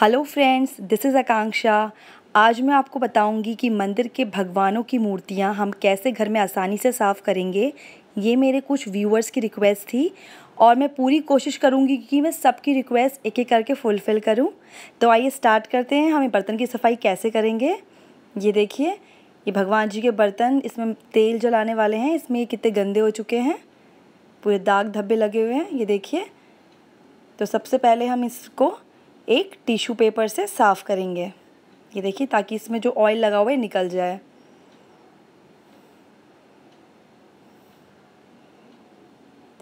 hello friends this is Akanksha आज मैं आपको बताऊंगी कि मंदिर के भगवानों की मूर्तियां हम कैसे घर में आसानी से साफ़ करेंगे ये मेरे कुछ व्यूअर्स की रिक्वेस्ट थी और मैं पूरी कोशिश करूंगी कि मैं सबकी रिक्वेस्ट एक एक करके फुलफ़िल करूं तो आइए स्टार्ट करते हैं हमें बर्तन की सफ़ाई कैसे करेंगे ये देखिए ये भगवान जी के बर्तन इसमें तेल जलाने वाले हैं इसमें ये कितने गंदे हो चुके हैं पूरे दाग धब्बे लगे हुए हैं ये देखिए तो सबसे पहले हम इसको एक टिश्यू पेपर से साफ़ करेंगे ये देखिए ताकि इसमें जो ऑयल लगा हुआ है निकल जाए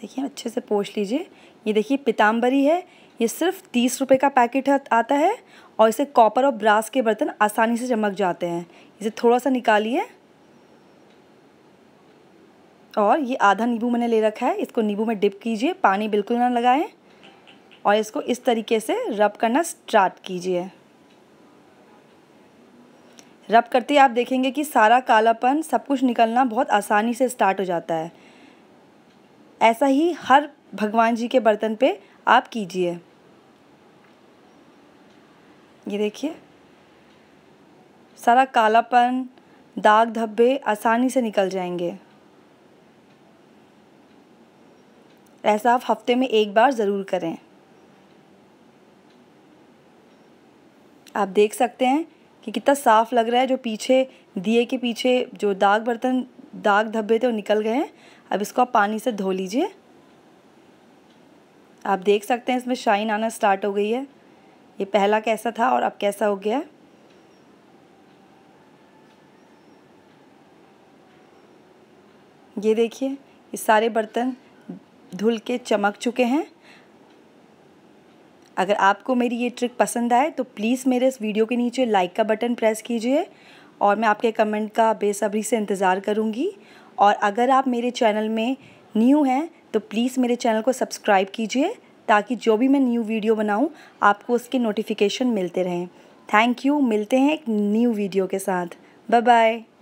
देखिए अच्छे से पोछ लीजिए ये देखिए पिताम्बरी है ये सिर्फ तीस रुपये का पैकेट आता है और इसे कॉपर और ब्रास के बर्तन आसानी से चमक जाते हैं इसे थोड़ा सा निकालिए और ये आधा नींबू मैंने ले रखा है इसको नींबू में डिप कीजिए पानी बिल्कुल ना लगाएं और इसको इस तरीके से रब करना स्टार्ट कीजिए रब करते ही आप देखेंगे कि सारा कालापन सब कुछ निकलना बहुत आसानी से स्टार्ट हो जाता है ऐसा ही हर भगवान जी के बर्तन पे आप कीजिए ये देखिए सारा कालापन दाग धब्बे आसानी से निकल जाएंगे ऐसा आप हफ्ते में एक बार ज़रूर करें आप देख सकते हैं कि कितना साफ़ लग रहा है जो पीछे दिए के पीछे जो दाग बर्तन दाग धब्बे थे वो निकल गए हैं अब इसको आप पानी से धो लीजिए आप देख सकते हैं इसमें शाइन आना स्टार्ट हो गई है ये पहला कैसा था और अब कैसा हो गया है ये देखिए ये सारे बर्तन धुल के चमक चुके हैं अगर आपको मेरी ये ट्रिक पसंद आए तो प्लीज़ मेरे इस वीडियो के नीचे लाइक का बटन प्रेस कीजिए और मैं आपके कमेंट का बेसब्री से इंतज़ार करूँगी और अगर आप मेरे चैनल में न्यू हैं तो प्लीज़ मेरे चैनल को सब्सक्राइब कीजिए ताकि जो भी मैं न्यू वीडियो बनाऊँ आपको उसके नोटिफिकेशन मिलते रहें थैंक यू मिलते हैं एक न्यू वीडियो के साथ बाय बाय